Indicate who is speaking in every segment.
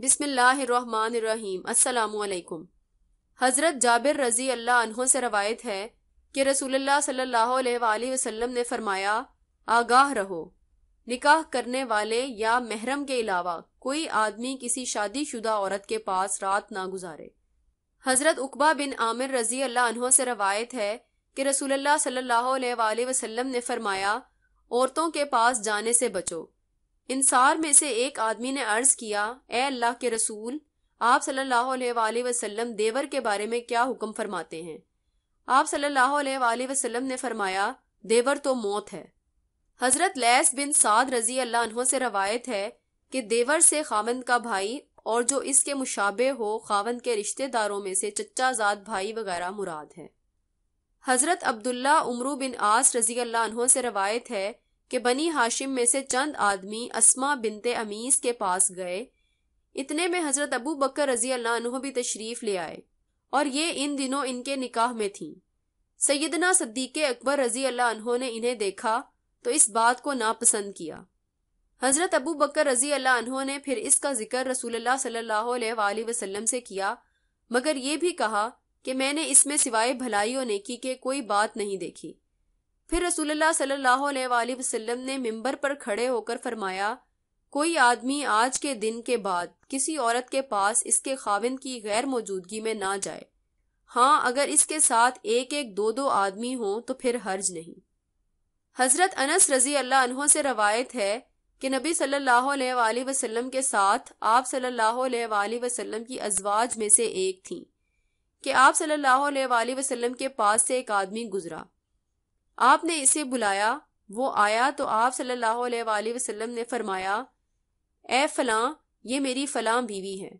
Speaker 1: बिसमीम हज़रत जाबिर रज़ी अल्लाह अनहों से रवायत है कि रसूलुल्लाह सल्लल्लाहु अलैहि वसल्लम ने फरमाया आगाह रहो निकाह करने वाले या महरम के अलावा कोई आदमी किसी शादीशुदा औरत के पास रात ना गुजारे हज़रत उकबा बिन आमिर रज़ी अल्लाह अनहों से रवायत है कि रसूलुल्लाह सल्लल्लाहु अलैहि वसल्लम ने फरमाया औरतों के पास जाने से बचो इंसार में से एक आदमी ने अर्ज किया ए अल्लाह के रसूल आप सल्लल्लाहु अलैहि वसल्लम देवर के बारे में क्या हुक्म फरमाते हैं आप सल्लल्लाहु अलैहि वसल्लम ने फरमाया देवर तो मौत है हजरत लैस बिन साद रजी अल्लाह से रवायत है कि देवर से खामंद का भाई और जो इसके मुशाबे हो खावंद के रिश्तेदारों में से जाद भाई वगैरह मुराद है हजरत अब्दुल्ला उमरू बिन आस रजी अल्लाह से रवायत है कि बनी हाशिम में से चंद आदमी असमा बिनते अमीस के पास गए इतने में हजरत अबू बकर रजी अल्लाह भी तशरीफ ले आए और ये इन दिनों इनके निकाह में थी सैदना सद्दीक अकबर रजी अल्लाह ने इन्हें देखा तो इस बात को नापसंद किया हजरत अबू बकर रजी अल्लाह ने फिर इसका जिक्र रसूल सल्लाम से किया मगर ये भी कहा कि मैंने इसमें सिवाय भलाई और नेकी के कोई बात नहीं देखी फिर रसूलुल्लाह सल्लल्लाहु अलैहि वसल्लम ने मिंबर पर खड़े होकर फरमाया कोई आदमी आज के दिन के बाद किसी औरत के पास इसके खाविंद की गैर मौजूदगी में ना जाए हाँ अगर इसके साथ एक एक दो दो आदमी हो तो फिर हर्ज नहीं हजरत अनस रजी अल्लाह से रवायत है कि नबी सल्लल्लाहु अलैहि वसल्लम के साथ आप सल्लल्लाहु अलैहि वसल्लम की अजवाज में से एक थी कि आप सल्लल्लाहु अलैहि वसल्लम के पास से एक आदमी गुजरा आपने इसे बुलाया वो आया तो आप सल्लल्लाहु अलैहि वसल्लम ने फरमाया ए फलां ये मेरी फलां बीवी है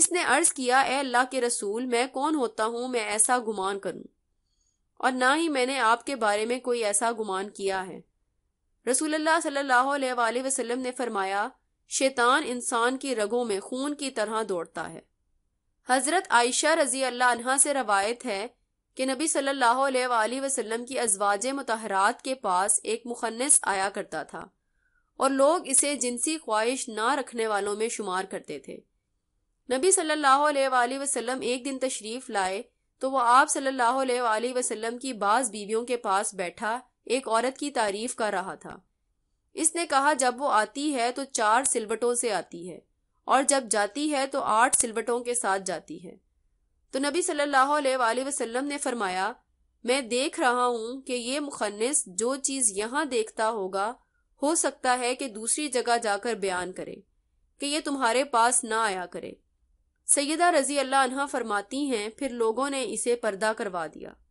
Speaker 1: इसने अर्ज किया ए अल्लाह के रसूल मैं कौन होता हूं मैं ऐसा गुमान करूं और ना ही मैंने आपके बारे में कोई ऐसा गुमान किया है अल्लाह सल्लल्लाहु अलैहि वसल्लम ने फरमाया शैतान इंसान की रगों में खून की तरह दौड़ता है हजरत आयशा रजी अल्लाह से रवायत है कि नबी सल्लल्लाहु अलैहि वसल्लम की अजवाज मतहरात के पास एक मुखनस आया करता था और लोग इसे जिनसी ख्वाहिश ना रखने वालों में शुमार करते थे नबी सल्लल्लाहु अलैहि वसल्लम एक दिन तशरीफ लाए तो वह आप सल्लल्लाहु अलैहि वसल्लम की बाज बीवियों के पास बैठा एक औरत की तारीफ कर रहा था इसने कहा जब वो आती है तो चार सिलवटों से आती है और जब जाती है तो आठ सिलवटों के साथ जाती है तो नबी सल्लल्लाहु अलैहि वसल्लम ने फरमाया मैं देख रहा हूँ कि ये मुखन्नस जो चीज़ यहाँ देखता होगा हो सकता है कि दूसरी जगह जाकर बयान करे कि ये तुम्हारे पास ना आया करे सैदा रजी अल्लाह फरमाती हैं फिर लोगों ने इसे पर्दा करवा दिया